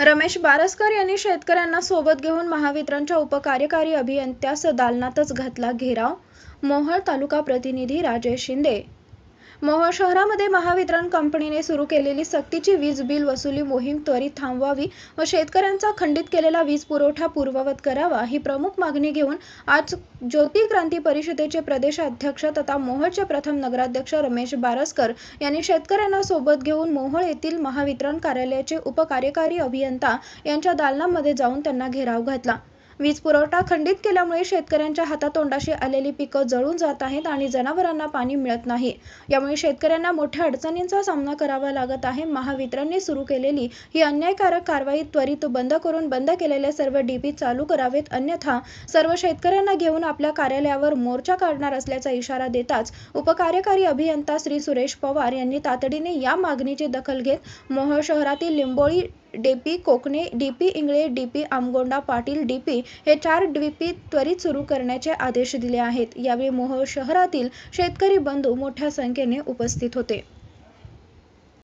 रमेश बारसकर यांनी शेतकऱ्यांना सोबत घेऊन महावितरणच्या उपकार्यकारी अभियंत्यास दालनातच घातला घेराव मोहळ तालुका प्रतिनिधी राजेश शिंदे मोहोळ शहरामध्ये महावितरण कंपनीने सुरू केलेली सक्तीची वीज बिल वसुली मोहीम त्वरित थांबवावी व शेतकऱ्यांचा खंडित केलेला वीज पुरवठा पूर्ववत करावा ही प्रमुख मागणी घेऊन आज ज्योती क्रांती परिषदेचे प्रदेशाध्यक्ष तथा मोहोळचे प्रथम नगराध्यक्ष रमेश बारसकर यांनी शेतकऱ्यांना सोबत घेऊन मोहोळ येथील महावितरण कार्यालयाचे उपकार्यकारी अभियंता यांच्या दालनामध्ये जाऊन त्यांना घेराव घातला वीज पुरवठा खंडित केल्यामुळे शेतकऱ्यांच्या हातातोंडाशी आलेली पिकं जळून जात आहेत आणि जनावरांना पाणी मिळत नाही यामुळे शेतकऱ्यांना मोठ्या अडचणींचा सामना करावा लागत आहे महावितरणने सुरू केलेली ही अन्यायकारक कारवाई त्वरित बंद करून बंद केलेले सर्व डीपी चालू करावेत अन्यथा सर्व शेतकऱ्यांना घेऊन आपल्या कार्यालयावर मोर्चा काढणार असल्याचा इशारा देताच उपकार्यकारी अभियंता श्री सुरेश पवार यांनी तातडीने या मागणीची दखल घेत मोहोळ शहरातील Limboli D P Kokane D P Ingale D P Amgonda Patil DP हे चार डी पी त्वरित सुरू करण्याचे आदेश दिले आहेत यावेळी मोह शहरातील शेतकरी बंधू मोठ्या संख्येने उपस्थित होते